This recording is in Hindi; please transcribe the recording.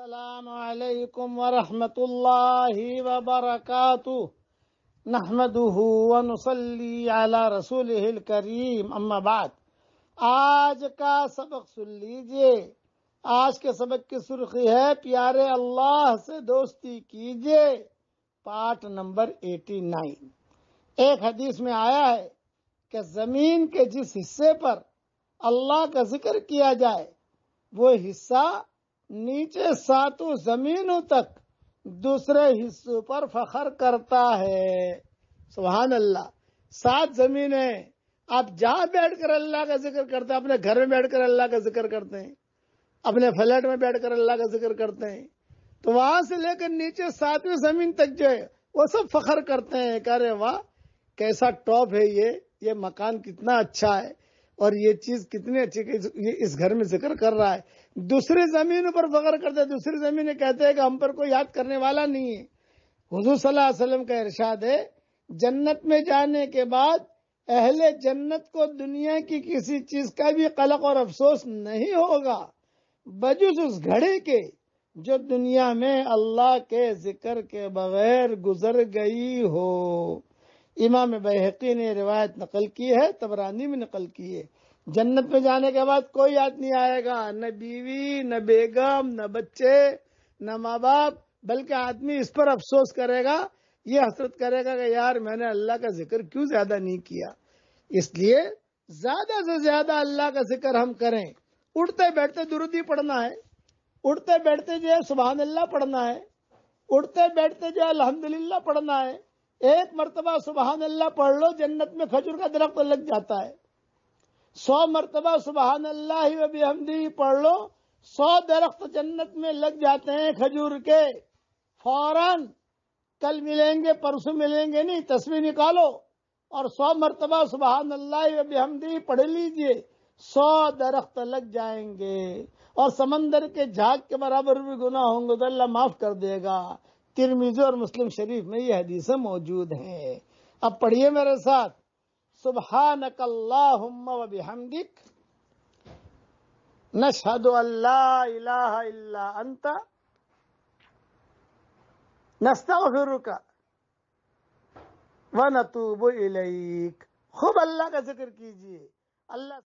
अल्लाम वरहमतुल्लाहि वबरकातु नहमदुहु वनुसल्ली अला रसूल करीम अम्मा बाद आज का सबक सुन लीजिए आज के सबक की सुर्खी है प्यारे अल्लाह से दोस्ती कीजिए पार्ट नंबर एटी नाइन एक हदीस में आया है कि जमीन के जिस हिस्से पर अल्लाह का जिक्र किया जाए वो हिस्सा नीचे सातों जमीनों तक दूसरे हिस्सों पर फखर करता है सुबहान अल्लाह सात है आप जहां बैठकर अल्लाह का जिक्र करते हैं अपने घर में बैठकर अल्लाह का जिक्र करते हैं अपने फ्लैट में बैठकर अल्लाह का जिक्र करते हैं तो वहां से लेकर नीचे सातवीं जमीन तक जो है वो सब फखर करते हैं कह रहे वाह कैसा टॉप है ये ये मकान कितना अच्छा है और ये चीज कितनी अच्छी ये इस घर में जिक्र कर रहा है दूसरी जमीन पर फख्र करते दूसरी जमीन कहते हैं कि हम पर कोई याद करने वाला नहीं है हजू सल्लाम का इरशाद है जन्नत में जाने के बाद अहले जन्नत को दुनिया की किसी चीज का भी कलक और अफसोस नहीं होगा बजुस उस घड़े के जो दुनिया में अल्लाह के जिक्र के बगैर गुजर गई हो इमाम बहकी ने रिवायत नकल की है तबरानी में नकल की है जन्नत में जाने के बाद कोई याद नहीं आएगा न बीवी न बेगम न बच्चे न माँ बाप बल्कि आदमी इस पर अफसोस करेगा ये हसरत करेगा कि यार मैंने अल्लाह का जिक्र क्यों ज्यादा नहीं किया इसलिए ज्यादा से ज्यादा अल्लाह का जिक्र हम करें उठते बैठते दुरुदी पढ़ना है उठते बैठते जो है सुबह अल्लाह पढ़ना है उठते बैठते जो है अलहमदुल्ला पढ़ना है एक मरतबा सुबहान अल्लाह पढ़ लो जन्नत में खजूर का दरख्त तो लग जाता है सौ मरतबा सुबहान अल्लाह ही हमदी पढ़ लो सौ दरख्त जन्नत में लग जाते हैं खजूर के फौरन कल मिलेंगे परसों मिलेंगे नहीं तस्वीर निकालो और सौ मरतबा सुबहान अल्लाह हमदी पढ़ लीजिए सौ दरख्त लग जाएंगे और समंदर के झाग के बराबर भी गुना होंगे तो अल्लाह माफ कर देगा तिरमिजो और मुस्लिम शरीफ में ये हदीसें मौजूद हैं अब पढ़िए मेरे साथ सुबह नकल्लामदिक नशहद अल्लाह नस्ता व नतूब खूब अल्लाह का जिक्र कीजिए अल्लाह